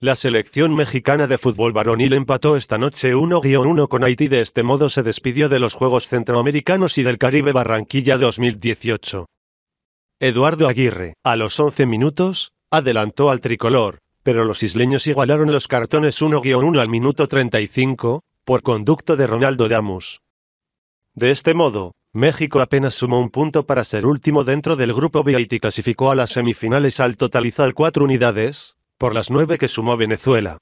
La selección mexicana de fútbol varonil empató esta noche 1-1 con Haití. De este modo se despidió de los Juegos Centroamericanos y del Caribe Barranquilla 2018. Eduardo Aguirre, a los 11 minutos, adelantó al tricolor, pero los isleños igualaron los cartones 1-1 al minuto 35, por conducto de Ronaldo Damus. De este modo, México apenas sumó un punto para ser último dentro del grupo B y clasificó a las semifinales al totalizar cuatro unidades, por las nueve que sumó Venezuela.